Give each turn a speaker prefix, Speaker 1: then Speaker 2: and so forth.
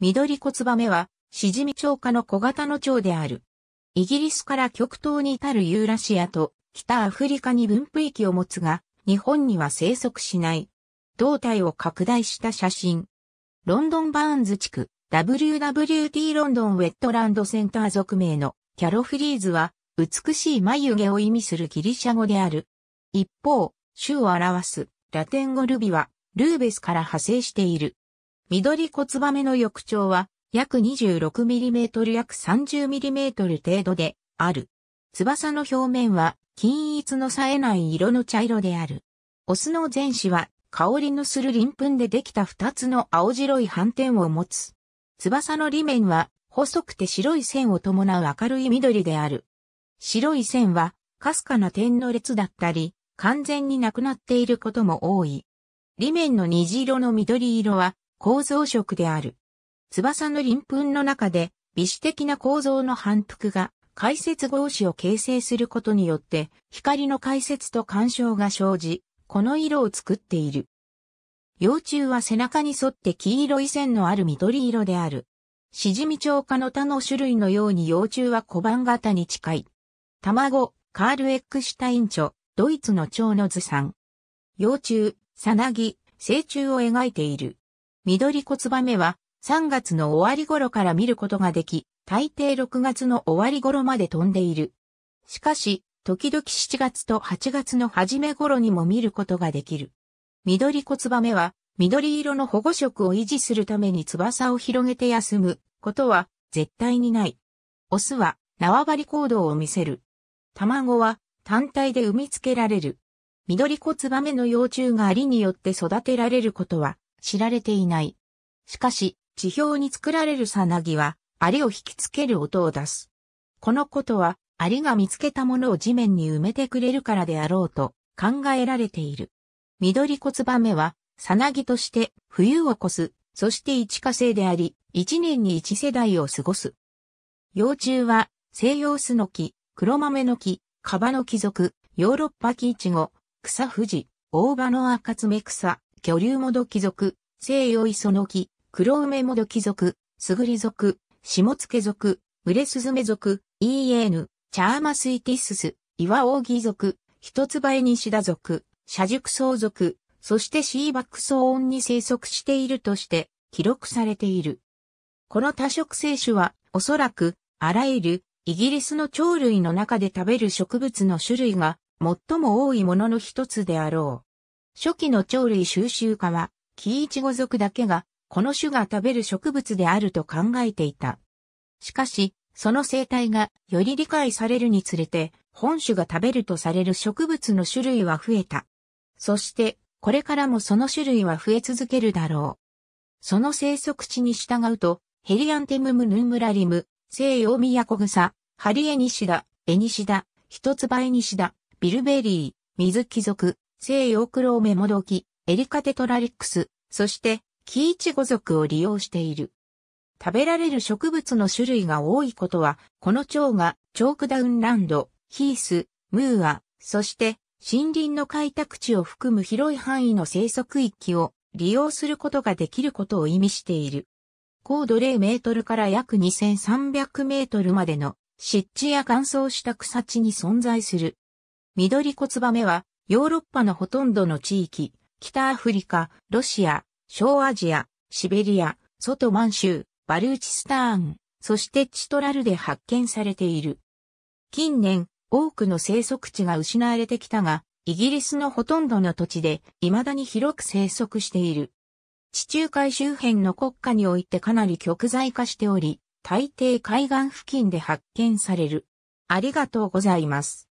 Speaker 1: 緑骨燕は、しじみ蝶科の小型の蝶である。イギリスから極東に至るユーラシアと北アフリカに分布域を持つが、日本には生息しない。胴体を拡大した写真。ロンドンバーンズ地区、WWT ロンドンウェットランドセンター属名のキャロフリーズは、美しい眉毛を意味するギリシャ語である。一方、種を表すラテン語ルビは、ルーベスから派生している。緑骨ツバメの翼長は約 26mm 約 30mm 程度である。翼の表面は均一の冴えない色の茶色である。オスの前肢は香りのする鱗粉でできた二つの青白い斑点を持つ。翼の裏面は細くて白い線を伴う明るい緑である。白い線はかすかな点の列だったり、完全になくなっていることも多い。裏面の虹色の緑色は構造色である。翼の鱗粉の中で、微視的な構造の反復が、解説合子を形成することによって、光の解説と干渉が生じ、この色を作っている。幼虫は背中に沿って黄色い線のある緑色である。シジミチョウ科の他の種類のように幼虫は小判型に近い。卵、カール・エックシュタインョ、ドイツの蝶の図産。幼虫、サナギ、成虫を描いている。緑コツバメは3月の終わり頃から見ることができ、大抵6月の終わり頃まで飛んでいる。しかし、時々7月と8月の初め頃にも見ることができる。緑コツバメは緑色の保護色を維持するために翼を広げて休むことは絶対にない。オスは縄張り行動を見せる。卵は単体で産み付けられる。緑コツバメの幼虫がありによって育てられることは知られていない。しかし、地表に作られるさなぎは、アリを引きつける音を出す。このことは、アリが見つけたものを地面に埋めてくれるからであろうと考えられている。緑コツバメは、さなぎとして冬を越す、そして一火星であり、一年に一世代を過ごす。幼虫は、西洋スノキ、黒豆の木、カバの木族、ヨーロッパ木イチゴ、草富士、大葉の赤爪草、巨竜もどき族、西洋磯の木、黒梅もどき族、すぐり族、下野族、ウれすずめ族、イ n エーヌ、チャーマスイティスス、岩扇族、一つ映え西田族、社熟草族、そしてシーバック草音に生息しているとして記録されている。この多色生種はおそらくあらゆるイギリスの鳥類の中で食べる植物の種類が最も多いものの一つであろう。初期の鳥類収集家は、キイチゴ族だけが、この種が食べる植物であると考えていた。しかし、その生態がより理解されるにつれて、本種が食べるとされる植物の種類は増えた。そして、これからもその種類は増え続けるだろう。その生息地に従うと、ヘリアンテムムヌンムラリム、西洋ミヤコグサ、ハリエニシダ、エニシダ、ヒトツバエニシダ、ビルベリー、水キ族、西洋クローメモドキ、エリカテトラリックス、そして、キイチゴ族を利用している。食べられる植物の種類が多いことは、この蝶が、チョークダウンランド、ヒース、ムーア、そして、森林の開拓地を含む広い範囲の生息域を利用することができることを意味している。高度0メートルから約2300メートルまでの湿地や乾燥した草地に存在する。緑小ツバメはヨーロッパのほとんどの地域、北アフリカ、ロシア、小アジア、シベリア、外満州、バルーチスターン、そしてチトラルで発見されている。近年、多くの生息地が失われてきたが、イギリスのほとんどの土地で未だに広く生息している。地中海周辺の国家においてかなり極在化しており、大抵海岸付近で発見される。ありがとうございます。